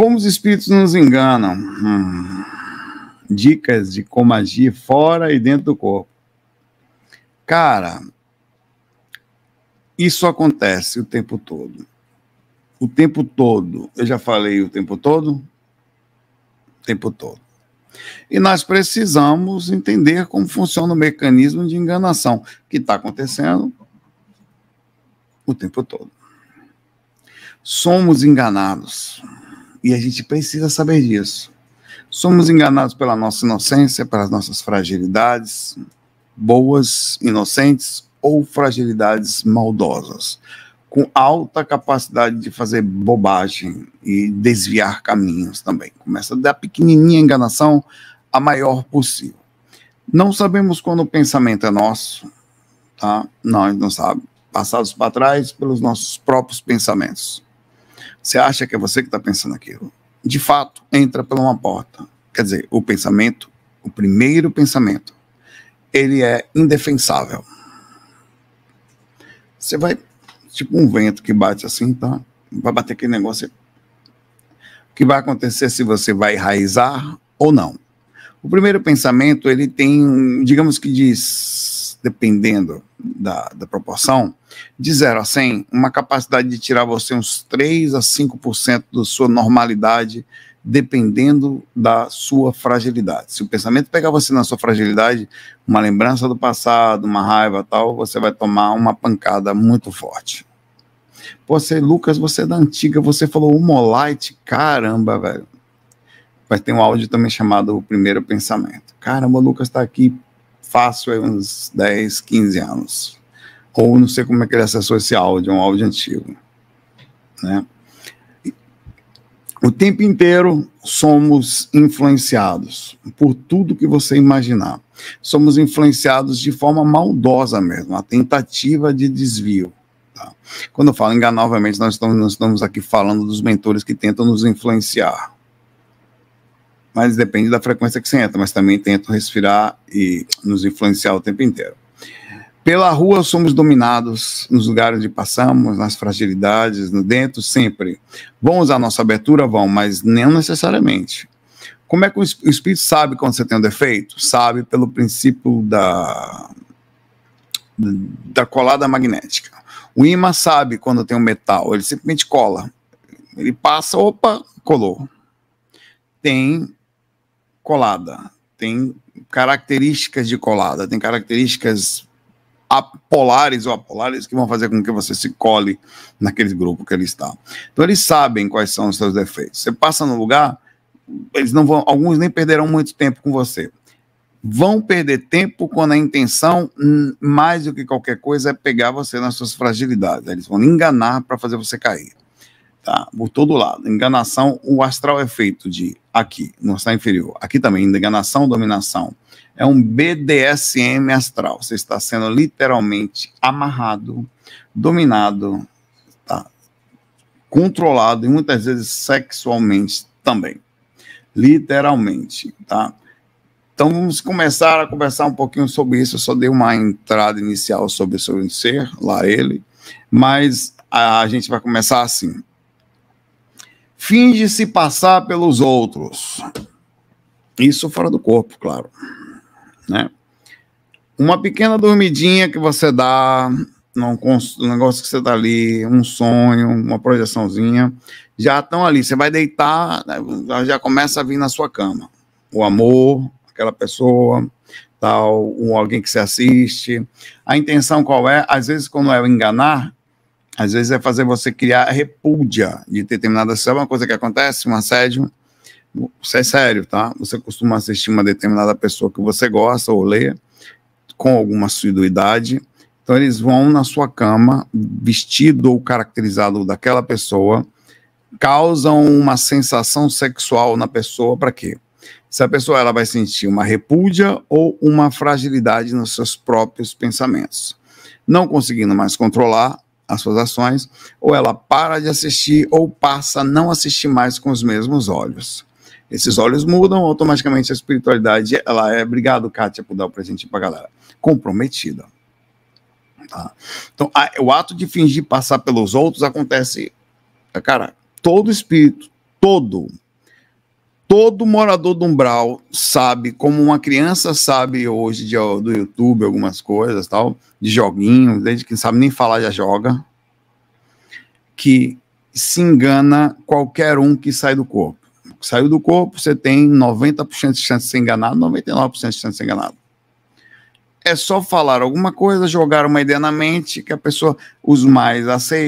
Como os espíritos nos enganam? Hum. Dicas de como agir fora e dentro do corpo. Cara, isso acontece o tempo todo. O tempo todo. Eu já falei o tempo todo? O tempo todo. E nós precisamos entender como funciona o mecanismo de enganação que está acontecendo o tempo todo. Somos enganados e a gente precisa saber disso. Somos enganados pela nossa inocência, pelas nossas fragilidades, boas, inocentes ou fragilidades maldosas, com alta capacidade de fazer bobagem e desviar caminhos também. Começa da pequenininha enganação à maior possível. Não sabemos quando o pensamento é nosso, tá? Não, a gente não sabe. Passados para trás pelos nossos próprios pensamentos. Você acha que é você que está pensando aquilo. De fato, entra por uma porta. Quer dizer, o pensamento, o primeiro pensamento, ele é indefensável. Você vai, tipo um vento que bate assim, tá? Vai bater aquele negócio. O que vai acontecer se você vai enraizar ou não? O primeiro pensamento, ele tem, digamos que diz dependendo da, da proporção, de 0 a 100, uma capacidade de tirar você uns 3 a 5% da sua normalidade, dependendo da sua fragilidade. Se o pensamento pegar você na sua fragilidade, uma lembrança do passado, uma raiva tal, você vai tomar uma pancada muito forte. Você, Lucas, você é da antiga, você falou molite, caramba, velho. Mas tem um áudio também chamado O Primeiro Pensamento. Caramba, o Lucas está aqui fácil aí uns 10, 15 anos. Ou não sei como é que ele acessou esse áudio, é um áudio antigo. Né? O tempo inteiro somos influenciados por tudo que você imaginar. Somos influenciados de forma maldosa mesmo, a tentativa de desvio. Tá? Quando eu falo enganar, novamente, nós estamos, nós estamos aqui falando dos mentores que tentam nos influenciar mas depende da frequência que você entra, mas também tentam respirar e nos influenciar o tempo inteiro. Pela rua somos dominados, nos lugares onde passamos, nas fragilidades, no dentro, sempre. Vão usar nossa abertura? Vão, mas não necessariamente. Como é que o espírito sabe quando você tem um defeito? Sabe pelo princípio da, da colada magnética. O imã sabe quando tem um metal, ele simplesmente cola. Ele passa, opa, colou. Tem colada, tem características de colada, tem características apolares ou apolares que vão fazer com que você se cole naquele grupo que ele está. Então eles sabem quais são os seus defeitos. Você passa no lugar, eles não vão, alguns nem perderão muito tempo com você. Vão perder tempo quando a intenção, hum, mais do que qualquer coisa, é pegar você nas suas fragilidades. Eles vão enganar para fazer você cair. Tá? Por todo lado. Enganação, o astral é feito de aqui, não está inferior. Aqui também, enganação, dominação. É um BDSM astral. Você está sendo literalmente amarrado, dominado, tá? controlado e muitas vezes sexualmente também. Literalmente, tá? Então vamos começar a conversar um pouquinho sobre isso. Eu só dei uma entrada inicial sobre o seu ser, lá ele, mas a gente vai começar assim finge se passar pelos outros. Isso fora do corpo, claro. Né? Uma pequena dormidinha que você dá, um negócio que você está ali, um sonho, uma projeçãozinha, já estão ali. Você vai deitar, né, já começa a vir na sua cama. O amor, aquela pessoa, tal, um, alguém que se assiste. A intenção qual é? Às vezes, quando é enganar, às vezes é fazer você criar repúdia de determinada ação, uma coisa que acontece, um assédio, isso é sério, tá? Você costuma assistir uma determinada pessoa que você gosta ou lê com alguma assiduidade, então eles vão na sua cama, vestido ou caracterizado daquela pessoa, causam uma sensação sexual na pessoa para quê? Se a pessoa ela vai sentir uma repúdia ou uma fragilidade nos seus próprios pensamentos. Não conseguindo mais controlar, as suas ações, ou ela para de assistir ou passa a não assistir mais com os mesmos olhos. Esses olhos mudam, automaticamente a espiritualidade, ela é, obrigado Kátia por dar o presente pra galera, comprometida. Tá? Então, a, o ato de fingir passar pelos outros acontece, cara, todo espírito, todo, todo morador do Umbral sabe, como uma criança sabe hoje de, do YouTube, algumas coisas tal, de joguinho, desde que sabe nem falar já joga, que se engana qualquer um que sai do corpo. Saiu do corpo, você tem 90% de chance de ser enganado, 99% de chance de ser enganado. É só falar alguma coisa, jogar uma ideia na mente que a pessoa, os mais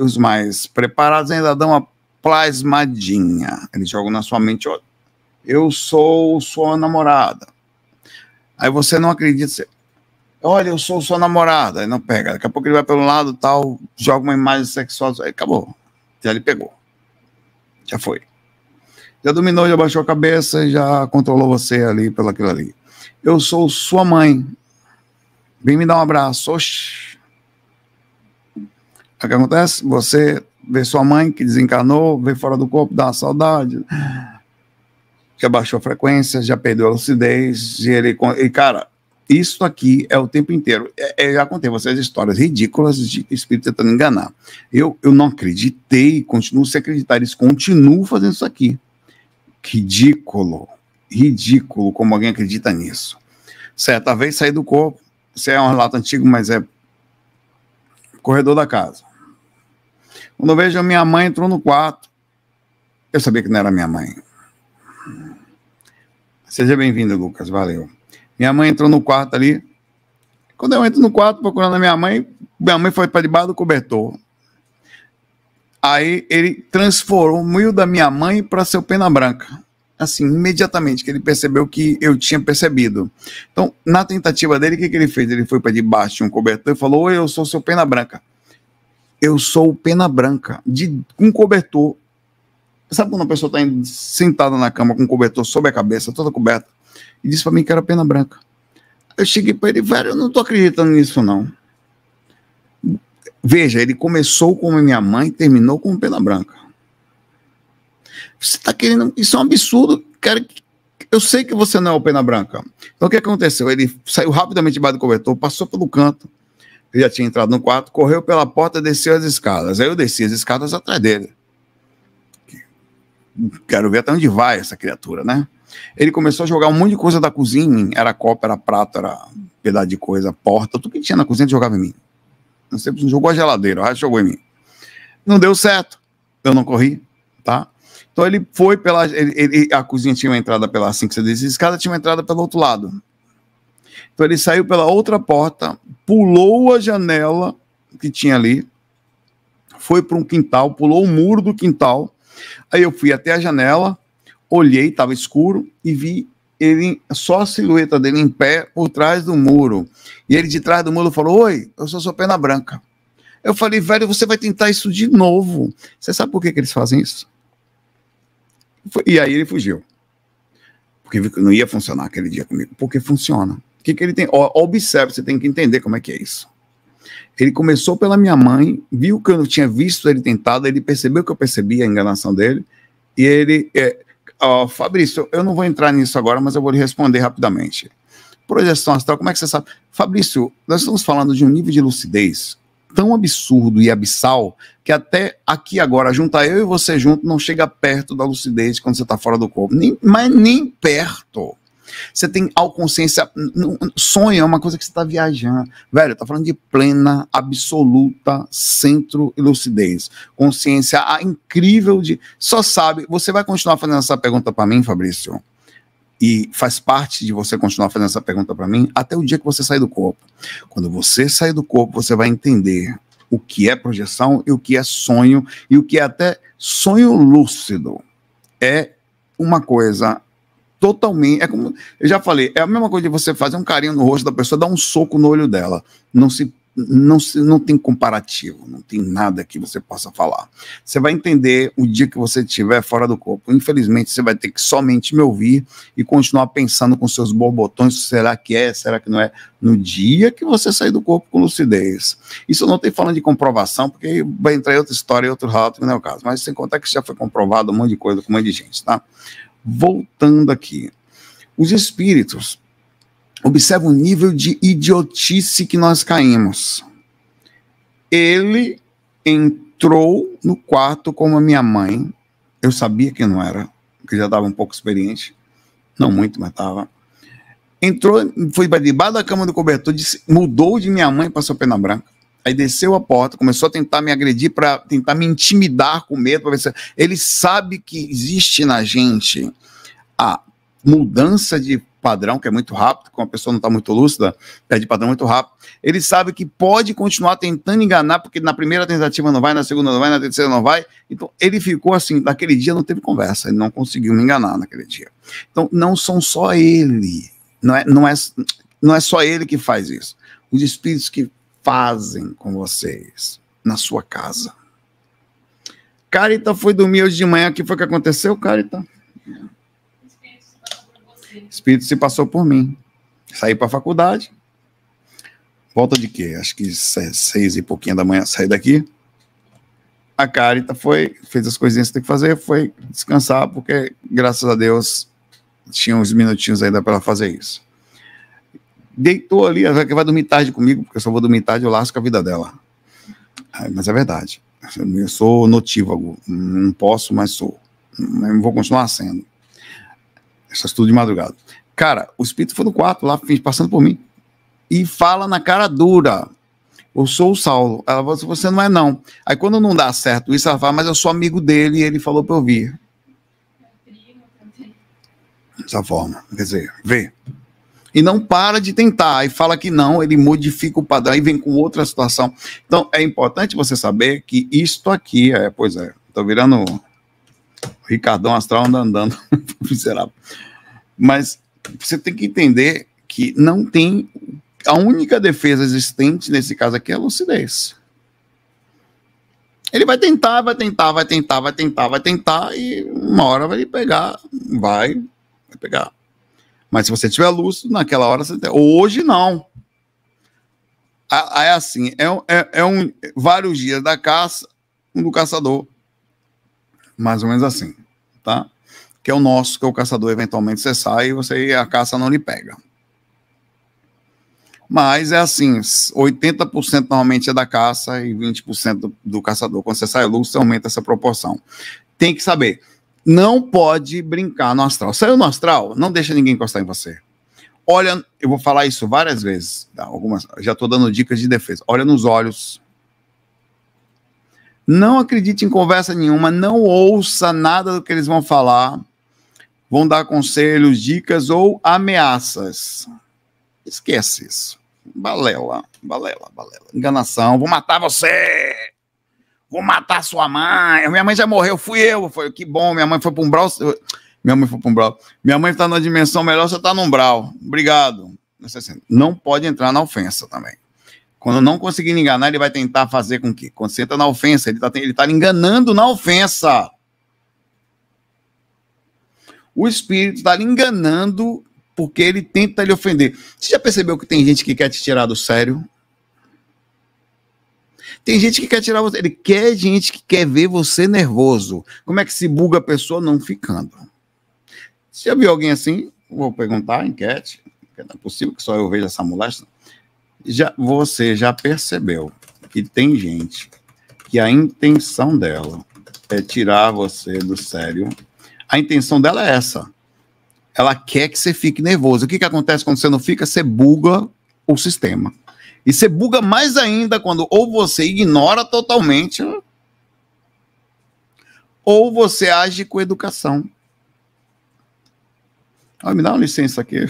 os mais preparados ainda dão uma plasmadinha. Eles jogam na sua mente, ó, eu sou sua namorada. Aí você não acredita, você, olha, eu sou sua namorada, aí não pega. Daqui a pouco ele vai pelo lado tal, joga uma imagem sexual, aí acabou. Já ele pegou. Já foi. Já dominou, já baixou a cabeça, já controlou você ali pelaquilo ali. Eu sou sua mãe. Vem me dar um abraço. Oxi. O que acontece? Você vê sua mãe que desencarnou, vê fora do corpo, dá saudade que abaixou a frequência, já perdeu a lucidez, e ele. E, cara, isso aqui é o tempo inteiro. Eu é, é, já contei vocês histórias ridículas de espírito tentando enganar. Eu, eu não acreditei, continuo sem acreditar, eles continuam fazendo isso aqui. Ridículo, ridículo como alguém acredita nisso. Certa vez saí do corpo, isso é um relato antigo, mas é corredor da casa. Quando eu vejo a minha mãe entrou no quarto, eu sabia que não era minha mãe. Seja bem-vindo, Lucas. Valeu. Minha mãe entrou no quarto ali. Quando eu entro no quarto procurando a minha mãe, minha mãe foi para debaixo do cobertor. Aí ele transformou o da minha mãe para seu pena branca. Assim, imediatamente, que ele percebeu que eu tinha percebido. Então, na tentativa dele, o que, que ele fez? Ele foi para debaixo de um cobertor e falou: Oi, eu sou seu pena branca. Eu sou o pena branca, de um cobertor Sabe quando uma pessoa está sentada na cama com um cobertor sobre a cabeça, toda coberta, e disse para mim que era pena branca? Eu cheguei para ele, velho, eu não estou acreditando nisso, não. Veja, ele começou como minha mãe, terminou como pena branca. Você está querendo. Isso é um absurdo. Cara, eu sei que você não é o pena branca. Então o que aconteceu? Ele saiu rapidamente debaixo do cobertor, passou pelo canto. Ele já tinha entrado no quarto, correu pela porta, desceu as escadas. Aí eu desci as escadas atrás dele quero ver até onde vai essa criatura, né? Ele começou a jogar um monte de coisa da cozinha, era copa, era prato, era pedaço de coisa, porta, tudo que tinha na cozinha ele jogava em mim. Não sei se jogou a geladeira, o resto jogou em mim. Não deu certo, eu não corri, tá? Então ele foi pela. Ele, ele, a cozinha tinha uma entrada pela assim que você disse, escada tinha uma entrada pelo outro lado. Então ele saiu pela outra porta, pulou a janela que tinha ali, foi para um quintal, pulou o muro do quintal, Aí eu fui até a janela, olhei, estava escuro e vi ele só a silhueta dele em pé por trás do muro. E ele de trás do muro falou: "Oi, eu sou sua pena branca". Eu falei: "Velho, você vai tentar isso de novo". Você sabe por que, que eles fazem isso? E aí ele fugiu. Porque não ia funcionar aquele dia comigo. Porque funciona. O que, que ele tem? Observe, você tem que entender como é que é isso. Ele começou pela minha mãe, viu que eu não tinha visto ele tentado, ele percebeu que eu percebi a enganação dele, e ele. É, ó, Fabrício, eu não vou entrar nisso agora, mas eu vou lhe responder rapidamente. Projeção astral, como é que você sabe? Fabrício, nós estamos falando de um nível de lucidez tão absurdo e abissal que até aqui agora, juntar eu e você junto, não chega perto da lucidez quando você está fora do corpo. Nem, mas nem perto. Você tem autoconsciência. Sonho é uma coisa que você está viajando. Velho, tá falando de plena, absoluta centro e lucidez. Consciência a incrível de. Só sabe. Você vai continuar fazendo essa pergunta para mim, Fabrício? E faz parte de você continuar fazendo essa pergunta para mim até o dia que você sair do corpo. Quando você sair do corpo, você vai entender o que é projeção e o que é sonho e o que é até sonho lúcido. É uma coisa totalmente. É como eu já falei, é a mesma coisa de você fazer um carinho no rosto da pessoa, dar um soco no olho dela. Não se não, se, não tem comparativo, não tem nada que você possa falar. Você vai entender o dia que você estiver fora do corpo. Infelizmente, você vai ter que somente me ouvir e continuar pensando com seus borbotões: será que é, será que não é? No dia que você sair do corpo com lucidez. Isso eu não estou falando de comprovação, porque vai entrar outra história e outro rato, não é o caso. Mas sem contar que isso já foi comprovado um monte de coisa com um monte de gente, tá? voltando aqui. Os espíritos observa o nível de idiotice que nós caímos. Ele entrou no quarto com a minha mãe. Eu sabia que não era, que já estava um pouco experiente. Não muito, mas estava. Entrou, foi para debaixo da cama do cobertor, disse, mudou de minha mãe para sua pena branca. Aí desceu a porta, começou a tentar me agredir para tentar me intimidar com medo. Ver se... Ele sabe que existe na gente a mudança de padrão, que é muito rápido, quando a pessoa não está muito lúcida, perde padrão muito rápido. Ele sabe que pode continuar tentando enganar, porque na primeira tentativa não vai, na segunda não vai, na terceira não vai. Então, ele ficou assim, naquele dia não teve conversa, ele não conseguiu me enganar naquele dia. Então, não são só ele, não é, não é, não é só ele que faz isso. Os espíritos que fazem com vocês na sua casa. Carita foi dormir hoje de manhã. O que foi que aconteceu, Carita? Espírito se passou por mim. Saí para a faculdade. Volta de quê? Acho que seis e pouquinho da manhã saí daqui. A Carita foi, fez as coisinhas que tem que fazer, foi descansar, porque, graças a Deus, tinha uns minutinhos ainda para fazer isso deitou ali, ela vai dormir tarde comigo, porque eu só vou dormir tarde, eu lasco a vida dela. Mas é verdade. Eu sou notívago, não posso, mas sou. vou continuar sendo. só estudo de madrugada. Cara, o espírito foi no quarto lá, passando por mim, e fala na cara dura. Eu sou o Saulo. Ela falou assim, você não é não. Aí quando não dá certo isso, ela fala, mas eu sou amigo dele e ele falou pra eu vir. É Dessa forma, quer dizer, vê e não para de tentar. E fala que não, ele modifica o padrão e vem com outra situação. Então, é importante você saber que isto aqui é, pois é, tô virando Ricardão Astral andando, miserável. Mas você tem que entender que não tem. A única defesa existente nesse caso aqui é a lucidez. Ele vai tentar, vai tentar, vai tentar, vai tentar, vai tentar, e uma hora vai pegar, vai, vai pegar. Mas se você tiver lúcido, naquela hora você tem. Hoje não. É assim, é, é, é um vários dias da caça, um do caçador. Mais ou menos assim, tá? Que é o nosso, que é o caçador, eventualmente você sai e você, a caça não lhe pega. Mas é assim, 80% normalmente é da caça e 20% do, do caçador. Quando você sai lúcido, aumenta essa proporção. Tem que saber não pode brincar no astral. Saiu no astral, não deixa ninguém encostar em você. Olha, eu vou falar isso várias vezes, tá? algumas, já estou dando dicas de defesa. Olha nos olhos. Não acredite em conversa nenhuma, não ouça nada do que eles vão falar. Vão dar conselhos, dicas ou ameaças. Esquece isso. Balela, balela, balela. Enganação, vou matar você! vou matar sua mãe. Minha mãe já morreu, fui eu. Foi que bom, minha mãe foi para um brau. Minha mãe foi para um brau. Minha mãe está numa dimensão melhor, você está num brau. Obrigado. Assim, não pode entrar na ofensa também. Quando não conseguir enganar, ele vai tentar fazer com que. Quando você entra na ofensa, ele está ele tá enganando na ofensa. O espírito está lhe enganando porque ele tenta lhe ofender. Você já percebeu que tem gente que quer te tirar do sério? Tem gente que quer tirar você. Ele quer gente que quer ver você nervoso. Como é que se buga a pessoa não ficando? Se já viu alguém assim? Vou perguntar, enquete. Não é possível que só eu veja essa moléstia. Já, você já percebeu que tem gente que a intenção dela é tirar você do sério. A intenção dela é essa. Ela quer que você fique nervoso. O que, que acontece quando você não fica? Você buga o sistema. E você buga mais ainda quando ou você ignora totalmente ou você age com educação. Ah, me dá uma licença aqui.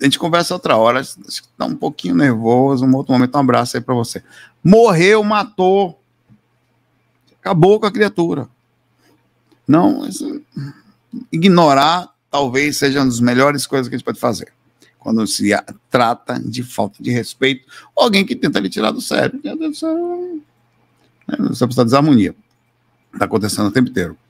A gente conversa outra hora. Acho que tá um pouquinho nervoso. Um outro momento, um abraço aí para você. Morreu, matou. Acabou com a criatura. Não, ignorar talvez seja uma das melhores coisas que a gente pode fazer quando se trata de falta de respeito, alguém que tenta lhe tirar do sério. precisa né, né, de desarmonia está acontecendo o tempo inteiro.